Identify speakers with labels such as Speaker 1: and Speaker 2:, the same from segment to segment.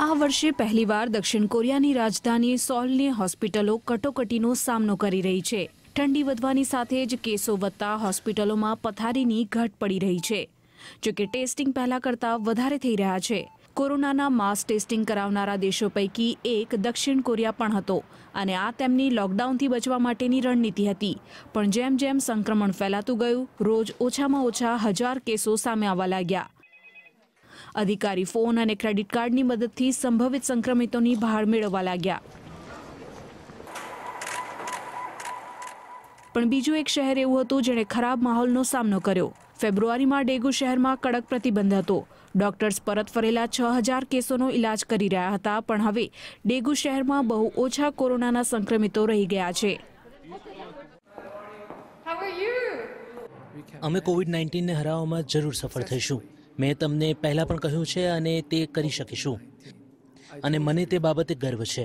Speaker 1: આ વર્ષે પહેલીવાર દક્ષિણ કોરિયાની રાજધાની સોલની હોસ્પિટલો કટોકટીનો સામનો કરી રહી છે ઠંડી વધવાની સાથે જ કેસો વધતા હોસ્પિટલોમાં પથારીની ઘટ પડી રહી છે જોકે ટેસ્ટિંગ પહેલાં કરતાં વધારે થઈ રહ્યા છે કોરોનાના માસ ટેસ્ટિંગ કરાવનારા દેશો પૈકી એક દક્ષિણ કોરિયા પણ હતો અને આ તેમની લોકડાઉનથી બચવા માટેની રણનીતિ હતી પણ જેમ જેમ સંક્રમણ ફેલાતું ગયું રોજ ઓછામાં ઓછા હજાર કેસો સામે આવવા લાગ્યા અધિકારી ફોન અને ક્રેડિટ કાર્ડની મદદથી સંભવિત સંક્રમિતોની ભાળ મેળવવા લાગ્યા પણ બીજું એક શહેર એવું હતું જેણે ખરાબ માહોલનો સામનો કર્યો ફેબ્રુઆરીમાં ડેગુ શહેરમાં કડક પ્રતિબંધ હતો ડોક્ટર્સ પરત ફરેલા છ હજાર કેસોનો ઇલાજ કરી રહ્યા હતા પણ હવે ડેગુ શહેરમાં બહુ ઓછા કોરોનાના સંક્રમિતો રહી ગયા છે
Speaker 2: અમે કોવિડ નાઇન્ટીનને હરાવવામાં જરૂર સફળ થઈશું મેં તમને પહેલાં પણ કહ્યું છે અને તે કરી શકીશું અને મને તે બાબતે ગર્વ છે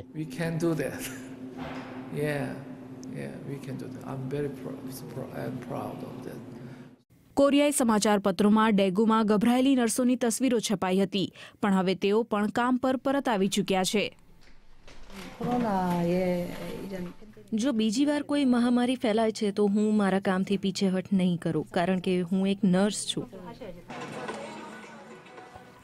Speaker 1: કોરિયાઈ સમાચારપત્રોમાં ડેગુમાં ગભરાયેલી નર્સોની તસવીરો છપાઈ હતી પણ હવે તેઓ પણ કામ પર પરત આવી ચૂક્યા છે જો બીજી વાર કોઈ મહામારી ફેલાય છે તો હું મારા કામથી પીછેહટ નહીં કરું કારણ કે હું એક નર્સ છું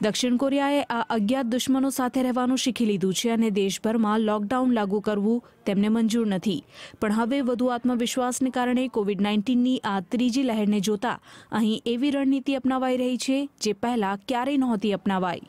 Speaker 1: દક્ષિણ કોરિયાએ આ અજ્ઞાત દુશ્મનો સાથે રહેવાનું શીખી લીધું છે અને દેશભરમાં લોકડાઉન લાગુ કરવું તેમને મંજૂર નથી પણ હવે વધુ આત્મવિશ્વાસને કારણે કોવિડ નાઇન્ટીનની આ ત્રીજી લહેરને જોતા અહીં એવી રણનીતિ અપનાવાઈ રહી છે જે પહેલાં ક્યારેય નહોતી અપનાવાઈ